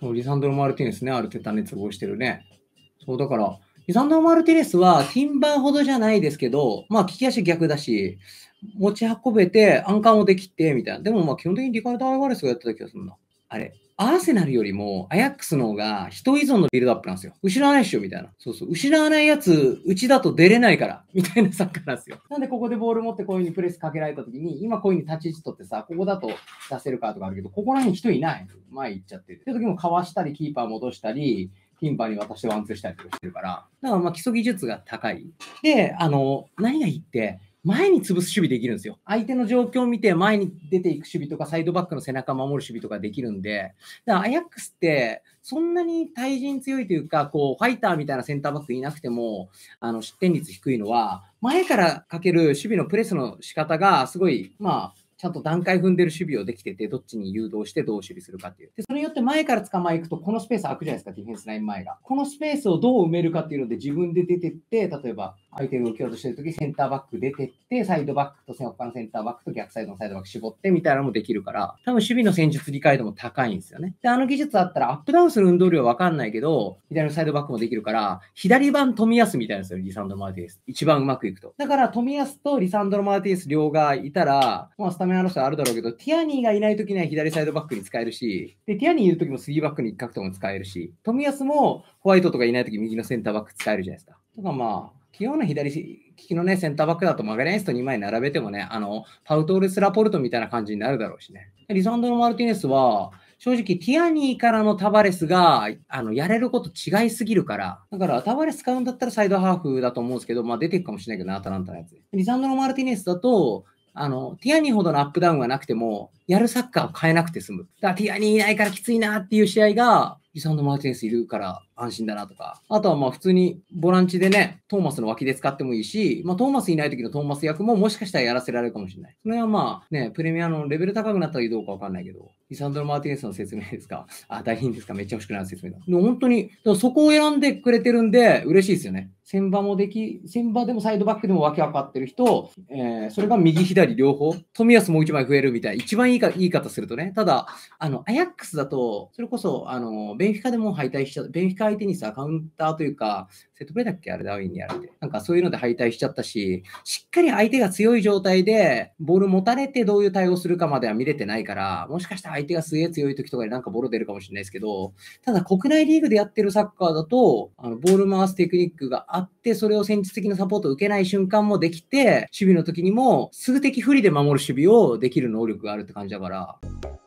そう、リサンドロ・マルティネスね、アルテタ熱望してるね。そう、だから、リサンドロ・マルティネスは、ティンバーほどじゃないですけど、まあ、利き足逆だし、持ち運べて、アンカーもできて、みたいな。でも、まあ、基本的にリカルド・アルバレスがやってた気がするな。あれ、アーセナルよりもアヤックスの方が人依存のビルドアップなんですよ。失わないっしょ、みたいな。そうそう。失わないやつ、うちだと出れないから、みたいなサッカーなんですよ。なんでここでボール持ってこういう風にプレスかけられた時に、今こういう風に立ち位置取ってさ、ここだと出せるかとかあるけど、ここら辺人いない。前行っちゃってる。って時もかわしたり、キーパー戻したり、キンパーに渡してワンツーしたりとかしてるから、だからまあ基礎技術が高い。で、あの、何がいいって、前に潰す守備できるんですよ。相手の状況を見て前に出ていく守備とかサイドバックの背中を守る守備とかできるんで、だからアヤックスってそんなに対人強いというか、こうファイターみたいなセンターバックいなくても、あの失点率低いのは、前からかける守備のプレスの仕方がすごい、まあ、ちゃんと段階踏んでる守備をできてて、どっちに誘導してどう守備するかっていう。で、それによって前から捕まえいくと、このスペース空くじゃないですか、ディフェンスライン前が。このスペースをどう埋めるかっていうので、自分で出てって、例えば、相手の受けをうとしてるとき、センターバック出てって、サイドバックと他のセンターバックと逆サイドのサイドバック絞ってみたいなのもできるから、多分守備の戦術理解度も高いんですよね。で、あの技術あったらアップダウンする運動量わかんないけど、左のサイドバックもできるから、左版富安みたいなんですよ、リサンド・マーティス。一番うまくいくと。だから、富安とリサンド・マーティス両側いたら、まあ、スタミナの人はあるだろうけど、ティアニーがいないときには左サイドバックに使えるし、で、ティアニーいるときも3バックに一角とも使えるし、富安もホワイトとかいないとき右のセンターバック使えるじゃないですか。とかまあ、基本の左利きのね、センターバックだとマガレンスと2枚並べてもね、あの、パウトールス・ラポルトみたいな感じになるだろうしね。リサンドロ・マルティネスは、正直、ティアニーからのタバレスが、あの、やれること違いすぎるから、だから、タバレス使うんだったらサイドハーフだと思うんですけど、まあ出てくかもしれないけどな、アタランタのやつ。リサンドロ・マルティネスだと、あの、ティアニーほどのアップダウンがなくても、やるサッカーを変えなくて済む。だから、ティアニーいないからきついなっていう試合が、リサンド・マルティネスいるから安心だなとか、あとはまあ普通にボランチでね、トーマスの脇で使ってもいいし、まあトーマスいない時のトーマス役ももしかしたらやらせられるかもしれない。それはまあね、プレミアのレベル高くなったらどうかわかんないけど、リサンドロ・マーティネスの説明ですか、あ、大変ですか、めっちゃ欲しくなる説明だ。でも本当に、そこを選んでくれてるんで嬉しいですよね。先場もでき、先場でもサイドバックでもけ分かってる人、えー、それが右左両方、冨安もう一枚増えるみたい、一番いいかいい方するとね、ただ、あの、アヤックスだと、それこそ、あの、ベンフィカでも敗退しちゃ、ベンフィカ相手にさ、カウンターというか、セットプレーだっけあれダウィンにやられて。なんかそういうので敗退しちゃったし、しっかり相手が強い状態で、ボール持たれてどういう対応するかまでは見れてないから、もしかしたら相手がすげえ強い時とかになんかボロ出るかもしれないですけど、ただ国内リーグでやってるサッカーだと、あのボール回すテクニックがあって、それを戦術的なサポートを受けない瞬間もできて、守備の時にも数的不利で守る守備をできる能力があるって感じだから。